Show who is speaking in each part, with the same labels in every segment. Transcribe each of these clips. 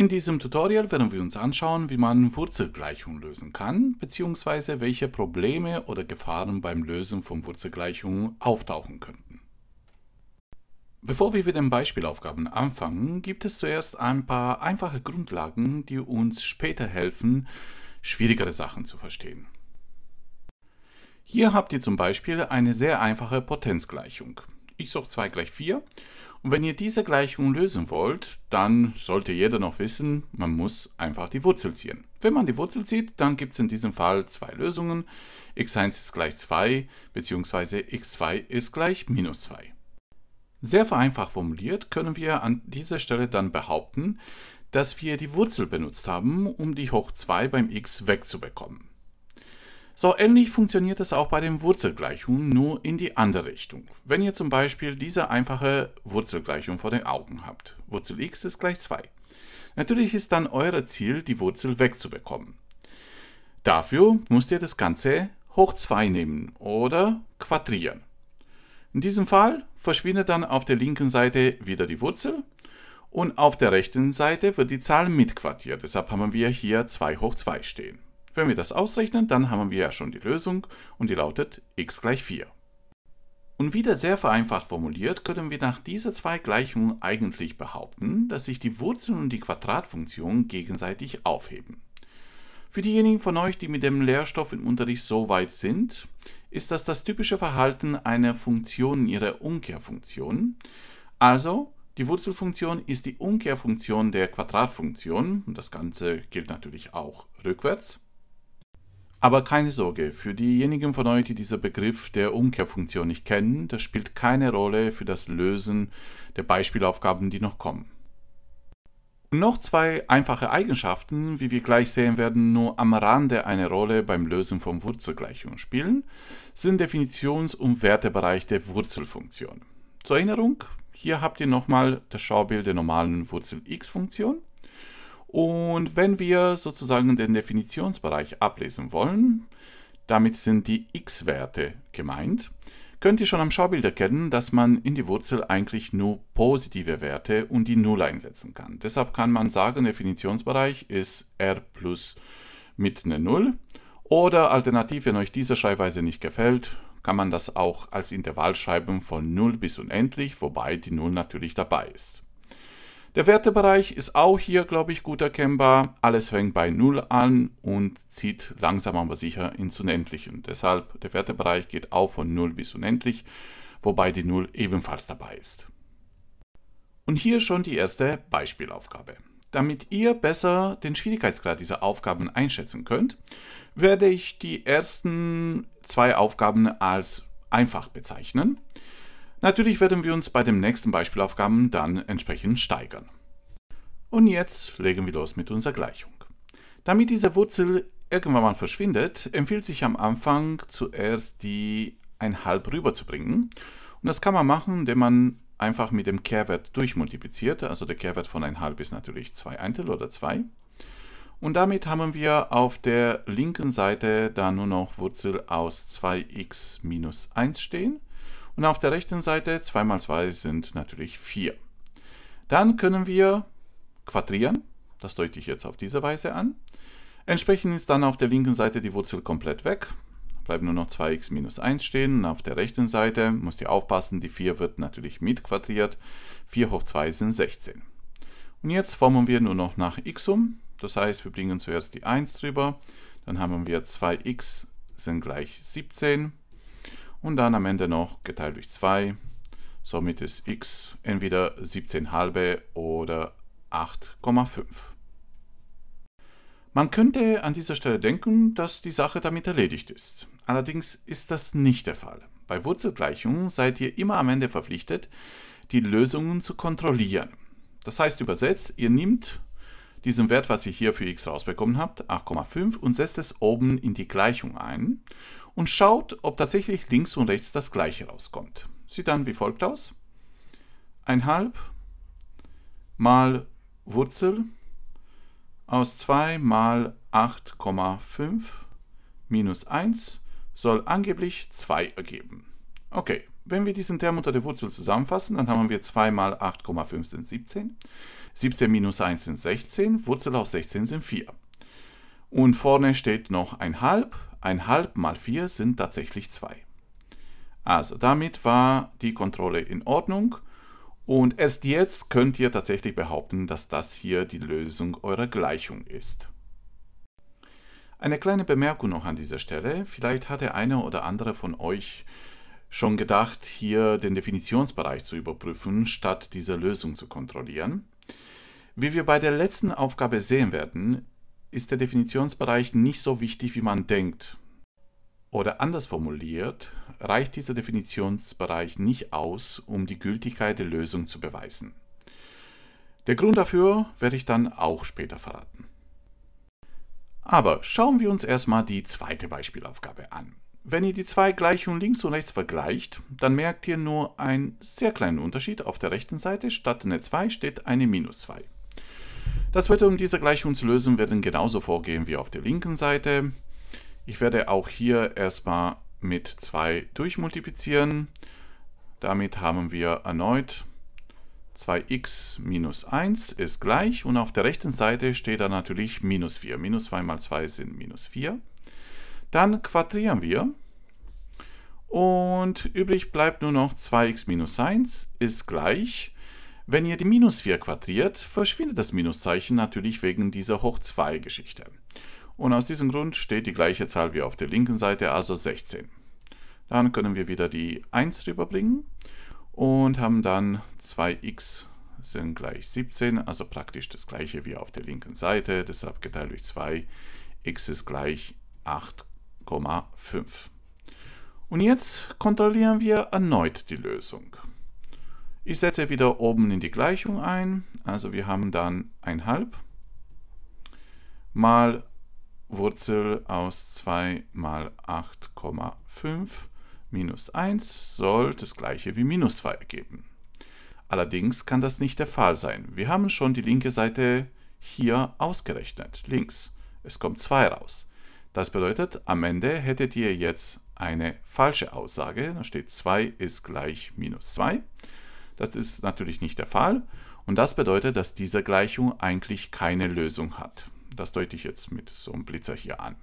Speaker 1: In diesem Tutorial werden wir uns anschauen, wie man Wurzelgleichungen lösen kann, bzw. welche Probleme oder Gefahren beim Lösen von Wurzelgleichungen auftauchen könnten. Bevor wir mit den Beispielaufgaben anfangen, gibt es zuerst ein paar einfache Grundlagen, die uns später helfen, schwierigere Sachen zu verstehen. Hier habt ihr zum Beispiel eine sehr einfache Potenzgleichung. x hoch 2 gleich 4 und wenn ihr diese Gleichung lösen wollt, dann sollte jeder noch wissen, man muss einfach die Wurzel ziehen. Wenn man die Wurzel zieht, dann gibt es in diesem Fall zwei Lösungen. x1 ist gleich 2 bzw. x2 ist gleich minus 2. Sehr vereinfacht formuliert können wir an dieser Stelle dann behaupten, dass wir die Wurzel benutzt haben, um die hoch 2 beim x wegzubekommen. So ähnlich funktioniert es auch bei den Wurzelgleichungen, nur in die andere Richtung. Wenn ihr zum Beispiel diese einfache Wurzelgleichung vor den Augen habt, Wurzel x ist gleich 2. Natürlich ist dann euer Ziel, die Wurzel wegzubekommen. Dafür müsst ihr das Ganze hoch 2 nehmen oder quadrieren. In diesem Fall verschwindet dann auf der linken Seite wieder die Wurzel und auf der rechten Seite wird die Zahl mitquartiert. deshalb haben wir hier 2 hoch 2 stehen. Wenn wir das ausrechnen, dann haben wir ja schon die Lösung und die lautet x gleich 4. Und wieder sehr vereinfacht formuliert, können wir nach dieser zwei Gleichungen eigentlich behaupten, dass sich die Wurzeln und die Quadratfunktion gegenseitig aufheben. Für diejenigen von euch, die mit dem Lehrstoff im Unterricht so weit sind, ist das das typische Verhalten einer Funktion in ihrer Umkehrfunktion. Also, die Wurzelfunktion ist die Umkehrfunktion der Quadratfunktion und das Ganze gilt natürlich auch rückwärts. Aber keine Sorge, für diejenigen von euch, die diesen Begriff der Umkehrfunktion nicht kennen, das spielt keine Rolle für das Lösen der Beispielaufgaben, die noch kommen. Und noch zwei einfache Eigenschaften, wie wir gleich sehen werden, nur am Rande eine Rolle beim Lösen von Wurzelgleichungen spielen, sind Definitions- und Wertebereich der Wurzelfunktion. Zur Erinnerung, hier habt ihr nochmal das Schaubild der normalen Wurzel-x-Funktion und wenn wir sozusagen den Definitionsbereich ablesen wollen, damit sind die x-Werte gemeint, könnt ihr schon am Schaubild erkennen, dass man in die Wurzel eigentlich nur positive Werte und die 0 einsetzen kann. Deshalb kann man sagen, Definitionsbereich ist r plus mit einer 0. Oder alternativ, wenn euch diese Schreibweise nicht gefällt, kann man das auch als Intervall schreiben von 0 bis unendlich, wobei die 0 natürlich dabei ist. Der Wertebereich ist auch hier, glaube ich, gut erkennbar. Alles fängt bei 0 an und zieht langsam aber sicher ins Unendliche. Und deshalb, der Wertebereich geht auch von 0 bis unendlich, wobei die 0 ebenfalls dabei ist. Und hier schon die erste Beispielaufgabe. Damit ihr besser den Schwierigkeitsgrad dieser Aufgaben einschätzen könnt, werde ich die ersten zwei Aufgaben als einfach bezeichnen. Natürlich werden wir uns bei den nächsten Beispielaufgaben dann entsprechend steigern. Und jetzt legen wir los mit unserer Gleichung. Damit diese Wurzel irgendwann mal verschwindet, empfiehlt sich am Anfang zuerst die 1 1,5 rüberzubringen. Und das kann man machen, indem man einfach mit dem Kehrwert durchmultipliziert. Also der Kehrwert von 1 1,5 ist natürlich 2 Eintel oder 2. Und damit haben wir auf der linken Seite dann nur noch Wurzel aus 2x minus 1 stehen. Und auf der rechten Seite 2 mal 2 sind natürlich 4. Dann können wir quadrieren. Das deute ich jetzt auf diese Weise an. Entsprechend ist dann auf der linken Seite die Wurzel komplett weg. Bleiben nur noch 2x minus 1 stehen. Und auf der rechten Seite müsst ihr aufpassen, die 4 wird natürlich mitquadriert. 4 hoch 2 sind 16. Und jetzt formen wir nur noch nach x um. Das heißt, wir bringen zuerst die 1 drüber. Dann haben wir 2x sind gleich 17 und dann am Ende noch geteilt durch 2. Somit ist x entweder 17 halbe oder 8,5. Man könnte an dieser Stelle denken, dass die Sache damit erledigt ist. Allerdings ist das nicht der Fall. Bei Wurzelgleichungen seid ihr immer am Ende verpflichtet, die Lösungen zu kontrollieren. Das heißt übersetzt, ihr nehmt diesen Wert, was ihr hier für x rausbekommen habt, 8,5, und setzt es oben in die Gleichung ein und schaut, ob tatsächlich links und rechts das gleiche rauskommt. Sieht dann wie folgt aus. 1,5 mal Wurzel aus 2 mal 8,5 minus 1 soll angeblich 2 ergeben. Okay, wenn wir diesen Term unter der Wurzel zusammenfassen, dann haben wir 2 mal 8,5 sind 17, 17 minus 1 sind 16, Wurzel aus 16 sind 4. Und vorne steht noch ein halb, ein halb mal 4 sind tatsächlich 2. Also damit war die Kontrolle in Ordnung und erst jetzt könnt ihr tatsächlich behaupten, dass das hier die Lösung eurer Gleichung ist. Eine kleine Bemerkung noch an dieser Stelle. Vielleicht hat der eine oder andere von euch schon gedacht, hier den Definitionsbereich zu überprüfen, statt diese Lösung zu kontrollieren. Wie wir bei der letzten Aufgabe sehen werden, ist der Definitionsbereich nicht so wichtig, wie man denkt. Oder anders formuliert, reicht dieser Definitionsbereich nicht aus, um die Gültigkeit der Lösung zu beweisen. Der Grund dafür werde ich dann auch später verraten. Aber schauen wir uns erstmal die zweite Beispielaufgabe an. Wenn ihr die zwei Gleichungen links und rechts vergleicht, dann merkt ihr nur einen sehr kleinen Unterschied. Auf der rechten Seite statt einer 2 steht eine minus 2. Das wird um diese Gleichung zu lösen, werden genauso vorgehen wie auf der linken Seite. Ich werde auch hier erstmal mit 2 durchmultiplizieren. Damit haben wir erneut 2x minus 1 ist gleich und auf der rechten Seite steht dann natürlich minus 4. Minus 2 mal 2 sind minus 4. Dann quadrieren wir und übrig bleibt nur noch 2x minus 1 ist gleich wenn ihr die minus 4 quadriert, verschwindet das Minuszeichen natürlich wegen dieser hoch 2 Geschichte. Und aus diesem Grund steht die gleiche Zahl wie auf der linken Seite, also 16. Dann können wir wieder die 1 rüberbringen und haben dann 2x sind gleich 17, also praktisch das gleiche wie auf der linken Seite, deshalb geteilt durch 2, x ist gleich 8,5. Und jetzt kontrollieren wir erneut die Lösung. Ich setze wieder oben in die Gleichung ein. Also wir haben dann 1 1,5 mal Wurzel aus 2 mal 8,5 minus 1 soll das gleiche wie minus 2 ergeben. Allerdings kann das nicht der Fall sein. Wir haben schon die linke Seite hier ausgerechnet, links. Es kommt 2 raus. Das bedeutet, am Ende hättet ihr jetzt eine falsche Aussage. Da steht 2 ist gleich minus 2. Das ist natürlich nicht der Fall und das bedeutet, dass diese Gleichung eigentlich keine Lösung hat. Das deute ich jetzt mit so einem Blitzer hier an.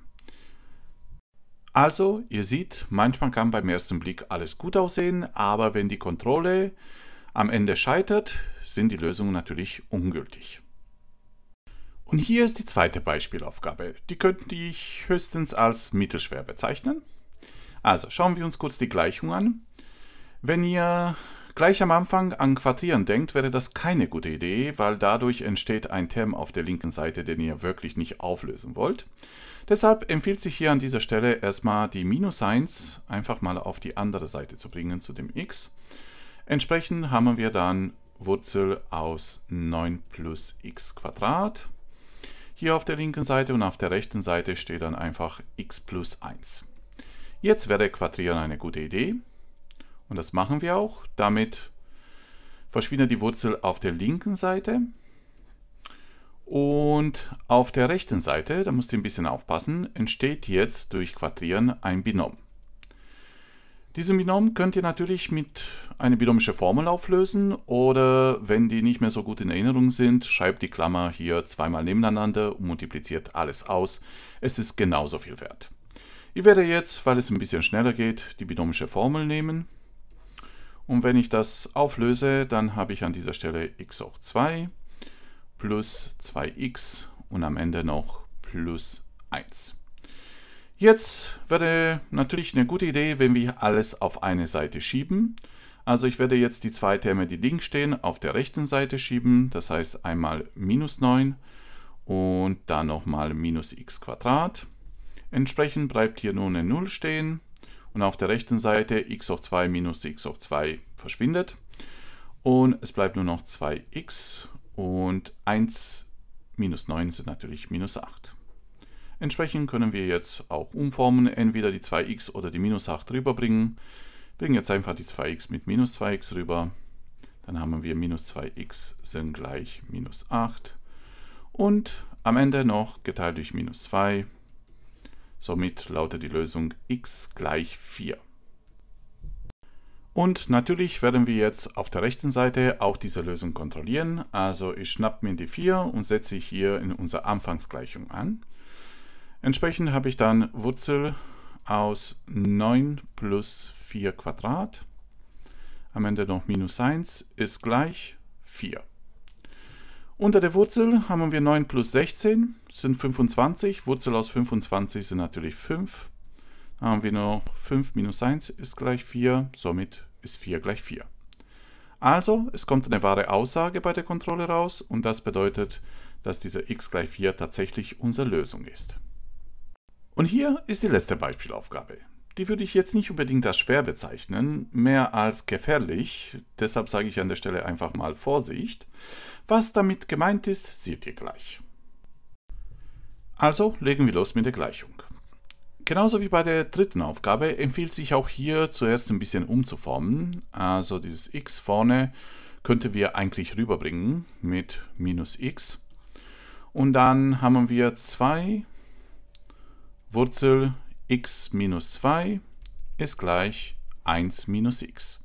Speaker 1: Also, ihr seht, manchmal kann beim ersten Blick alles gut aussehen, aber wenn die Kontrolle am Ende scheitert, sind die Lösungen natürlich ungültig. Und hier ist die zweite Beispielaufgabe. Die könnte ich höchstens als mittelschwer bezeichnen. Also schauen wir uns kurz die Gleichung an. Wenn ihr gleich am Anfang an Quartieren denkt, wäre das keine gute Idee, weil dadurch entsteht ein Term auf der linken Seite, den ihr wirklich nicht auflösen wollt. Deshalb empfiehlt sich hier an dieser Stelle erstmal die Minus 1 einfach mal auf die andere Seite zu bringen, zu dem x. Entsprechend haben wir dann Wurzel aus 9 plus x Quadrat. Hier auf der linken Seite und auf der rechten Seite steht dann einfach x plus 1. Jetzt wäre Quadrieren eine gute Idee. Und das machen wir auch. Damit verschwindet die Wurzel auf der linken Seite. Und auf der rechten Seite, da musst ihr ein bisschen aufpassen, entsteht jetzt durch Quadrieren ein Binom. Diesen Binom könnt ihr natürlich mit einer binomischen Formel auflösen oder wenn die nicht mehr so gut in Erinnerung sind, schreibt die Klammer hier zweimal nebeneinander und multipliziert alles aus. Es ist genauso viel wert. Ich werde jetzt, weil es ein bisschen schneller geht, die binomische Formel nehmen und wenn ich das auflöse, dann habe ich an dieser Stelle x hoch 2 plus 2x und am Ende noch plus 1. Jetzt wäre natürlich eine gute Idee, wenn wir alles auf eine Seite schieben. Also ich werde jetzt die zwei Terme, die links stehen, auf der rechten Seite schieben. Das heißt einmal minus 9 und dann nochmal minus x Quadrat. Entsprechend bleibt hier nun eine 0 stehen und auf der rechten Seite x hoch 2 minus x hoch 2 verschwindet. Und es bleibt nur noch 2x und 1 minus 9 sind natürlich minus 8. Entsprechend können wir jetzt auch umformen, entweder die 2x oder die minus 8 rüberbringen. Bringen jetzt einfach die 2x mit minus 2x rüber. Dann haben wir minus 2x sind gleich minus 8. Und am Ende noch geteilt durch minus 2 Somit lautet die Lösung x gleich 4. Und natürlich werden wir jetzt auf der rechten Seite auch diese Lösung kontrollieren. Also ich schnappe mir die 4 und setze hier in unsere Anfangsgleichung an. Entsprechend habe ich dann Wurzel aus 9 plus 4 Quadrat, am Ende noch minus 1, ist gleich 4. Unter der Wurzel haben wir 9 plus 16, sind 25. Wurzel aus 25 sind natürlich 5. Dann haben wir noch 5 minus 1 ist gleich 4, somit ist 4 gleich 4. Also, es kommt eine wahre Aussage bei der Kontrolle raus und das bedeutet, dass dieser x gleich 4 tatsächlich unsere Lösung ist. Und hier ist die letzte Beispielaufgabe die würde ich jetzt nicht unbedingt als schwer bezeichnen, mehr als gefährlich. Deshalb sage ich an der Stelle einfach mal Vorsicht. Was damit gemeint ist, seht ihr gleich. Also legen wir los mit der Gleichung. Genauso wie bei der dritten Aufgabe empfiehlt sich auch hier zuerst ein bisschen umzuformen. Also dieses x vorne könnte wir eigentlich rüberbringen mit minus x. Und dann haben wir 2 Wurzel x minus 2 ist gleich 1 minus x.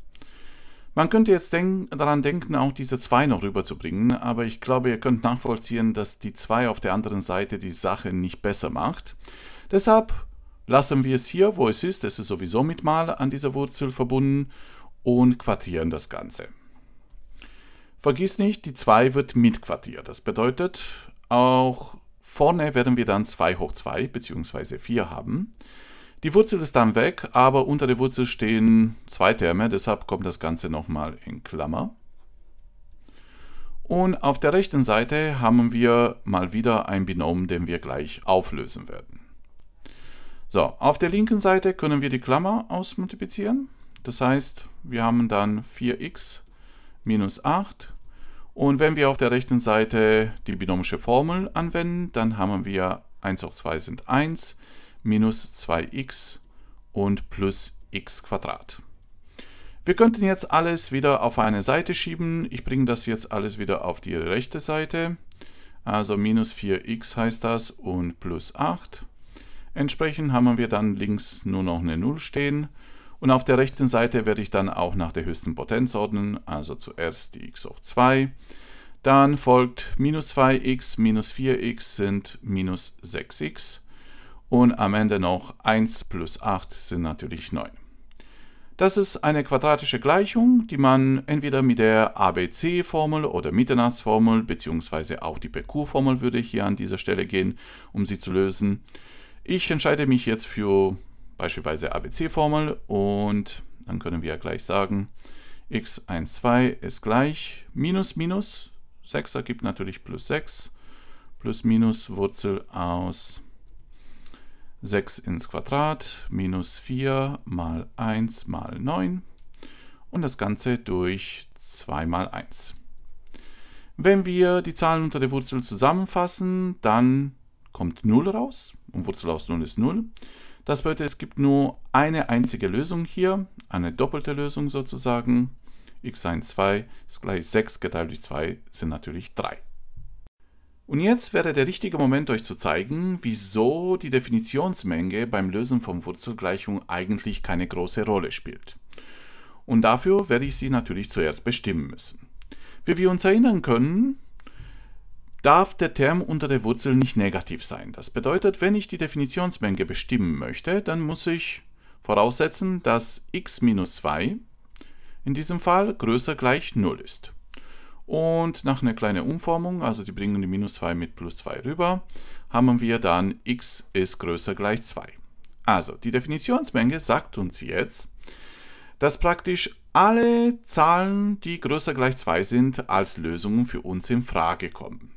Speaker 1: Man könnte jetzt denk daran denken, auch diese 2 noch rüberzubringen, aber ich glaube, ihr könnt nachvollziehen, dass die 2 auf der anderen Seite die Sache nicht besser macht. Deshalb lassen wir es hier, wo es ist, es ist sowieso mit mal an dieser Wurzel verbunden und quartieren das Ganze. Vergiss nicht, die 2 wird mitquartiert. Das bedeutet, auch Vorne werden wir dann 2 hoch 2 bzw. 4 haben. Die Wurzel ist dann weg, aber unter der Wurzel stehen zwei Terme, deshalb kommt das Ganze nochmal in Klammer. Und auf der rechten Seite haben wir mal wieder ein Binom, den wir gleich auflösen werden. So, auf der linken Seite können wir die Klammer ausmultiplizieren. Das heißt, wir haben dann 4x minus 8 und wenn wir auf der rechten Seite die binomische Formel anwenden, dann haben wir 1 hoch 2 sind 1, minus 2x und plus x Wir könnten jetzt alles wieder auf eine Seite schieben. Ich bringe das jetzt alles wieder auf die rechte Seite. Also minus 4x heißt das und plus 8. Entsprechend haben wir dann links nur noch eine 0 stehen und auf der rechten Seite werde ich dann auch nach der höchsten Potenz ordnen, also zuerst die x hoch 2, dann folgt minus 2x, minus 4x sind minus 6x und am Ende noch 1 plus 8 sind natürlich 9. Das ist eine quadratische Gleichung, die man entweder mit der ABC-Formel oder Mitternachtsformel bzw. auch die PQ-Formel würde hier an dieser Stelle gehen, um sie zu lösen. Ich entscheide mich jetzt für beispielsweise ABC-Formel und dann können wir gleich sagen, x12 ist gleich minus minus 6 ergibt natürlich plus 6 plus minus Wurzel aus 6 ins Quadrat minus 4 mal 1 mal 9 und das Ganze durch 2 mal 1. Wenn wir die Zahlen unter der Wurzel zusammenfassen, dann kommt 0 raus und Wurzel aus 0 ist 0. Das bedeutet, es gibt nur eine einzige Lösung hier, eine doppelte Lösung sozusagen. x1, 2 ist gleich 6 geteilt durch 2 sind natürlich 3. Und jetzt wäre der richtige Moment, euch zu zeigen, wieso die Definitionsmenge beim Lösen von Wurzelgleichungen eigentlich keine große Rolle spielt. Und dafür werde ich sie natürlich zuerst bestimmen müssen. Wie wir uns erinnern können, darf der Term unter der Wurzel nicht negativ sein. Das bedeutet, wenn ich die Definitionsmenge bestimmen möchte, dann muss ich voraussetzen, dass x minus 2 in diesem Fall größer gleich 0 ist. Und nach einer kleinen Umformung, also die bringen die minus 2 mit plus 2 rüber, haben wir dann x ist größer gleich 2. Also die Definitionsmenge sagt uns jetzt, dass praktisch alle Zahlen, die größer gleich 2 sind, als Lösungen für uns in Frage kommen.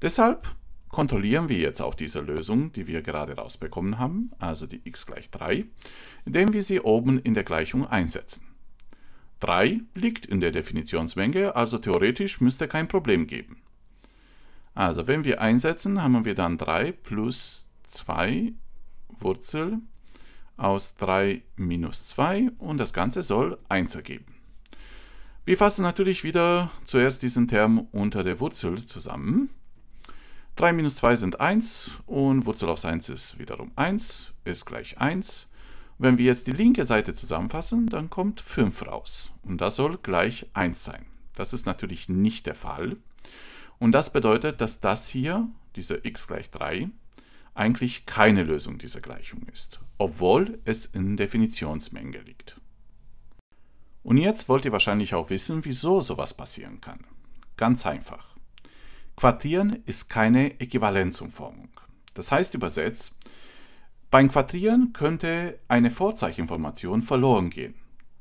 Speaker 1: Deshalb kontrollieren wir jetzt auch diese Lösung, die wir gerade rausbekommen haben, also die x gleich 3, indem wir sie oben in der Gleichung einsetzen. 3 liegt in der Definitionsmenge, also theoretisch müsste kein Problem geben. Also wenn wir einsetzen, haben wir dann 3 plus 2 Wurzel aus 3 minus 2 und das Ganze soll 1 ergeben. Wir fassen natürlich wieder zuerst diesen Term unter der Wurzel zusammen. 3 minus 2 sind 1 und Wurzel aus 1 ist wiederum 1, ist gleich 1. Wenn wir jetzt die linke Seite zusammenfassen, dann kommt 5 raus. Und das soll gleich 1 sein. Das ist natürlich nicht der Fall. Und das bedeutet, dass das hier, dieser x gleich 3, eigentlich keine Lösung dieser Gleichung ist, obwohl es in Definitionsmenge liegt. Und jetzt wollt ihr wahrscheinlich auch wissen, wieso sowas passieren kann. Ganz einfach. Quadrieren ist keine Äquivalenzumformung. Das heißt übersetzt, beim Quadrieren könnte eine Vorzeichinformation verloren gehen.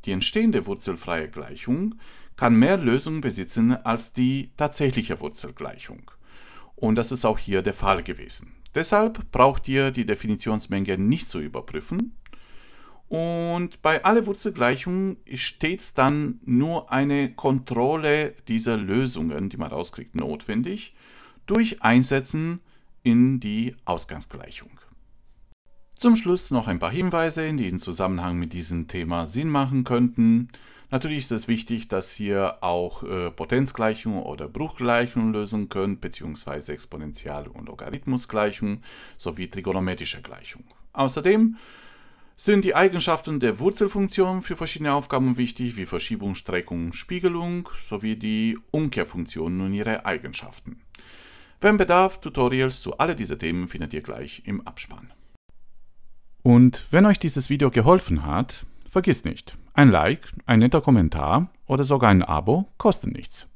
Speaker 1: Die entstehende wurzelfreie Gleichung kann mehr Lösungen besitzen als die tatsächliche Wurzelgleichung. Und das ist auch hier der Fall gewesen. Deshalb braucht ihr die Definitionsmenge nicht zu überprüfen, und bei alle Wurzelgleichungen ist stets dann nur eine Kontrolle dieser Lösungen, die man rauskriegt, notwendig durch Einsetzen in die Ausgangsgleichung. Zum Schluss noch ein paar Hinweise, die im Zusammenhang mit diesem Thema Sinn machen könnten. Natürlich ist es wichtig, dass ihr auch äh, Potenzgleichungen oder Bruchgleichungen lösen könnt, beziehungsweise Exponential- und Logarithmusgleichungen sowie trigonometrische Gleichungen. Außerdem sind die Eigenschaften der Wurzelfunktion für verschiedene Aufgaben wichtig, wie Verschiebung, Streckung, Spiegelung sowie die Umkehrfunktionen und ihre Eigenschaften. Wenn Bedarf, Tutorials zu all diesen Themen findet ihr gleich im Abspann. Und wenn euch dieses Video geholfen hat, vergisst nicht, ein Like, ein netter Kommentar oder sogar ein Abo kosten nichts.